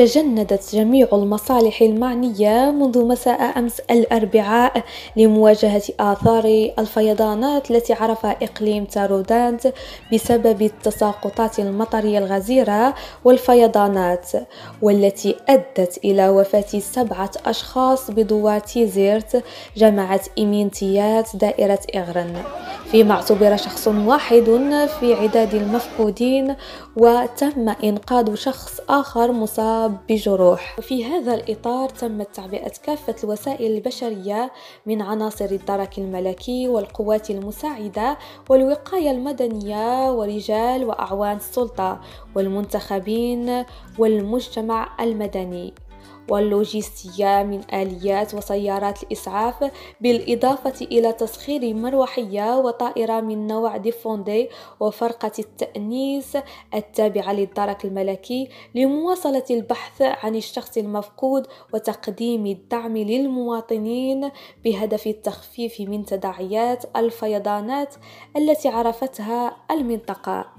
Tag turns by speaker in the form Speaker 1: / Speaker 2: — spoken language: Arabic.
Speaker 1: تجندت جميع المصالح المعنية منذ مساء أمس الأربعاء لمواجهة آثار الفيضانات التي عرفها إقليم تارودانت بسبب التساقطات المطرية الغزيرة والفيضانات والتي أدت إلى وفاة سبعة أشخاص بدوار تيزيرت جماعة إمينتيات دائرة إغرن فيما اعتبر شخص واحد في عداد المفقودين وتم إنقاذ شخص آخر مصاب بجروح في هذا الإطار تمت تعبئة كافة الوسائل البشرية من عناصر الدرك الملكي والقوات المساعدة والوقاية المدنية ورجال وأعوان السلطة والمنتخبين والمجتمع المدني واللوجستية من آليات وسيارات الإسعاف بالإضافة إلى تسخير مروحية وطائرة من نوع ديفوندي وفرقة التأنيس التابعة للدرك الملكي لمواصلة البحث عن الشخص المفقود وتقديم الدعم للمواطنين بهدف التخفيف من تداعيات الفيضانات التي عرفتها المنطقة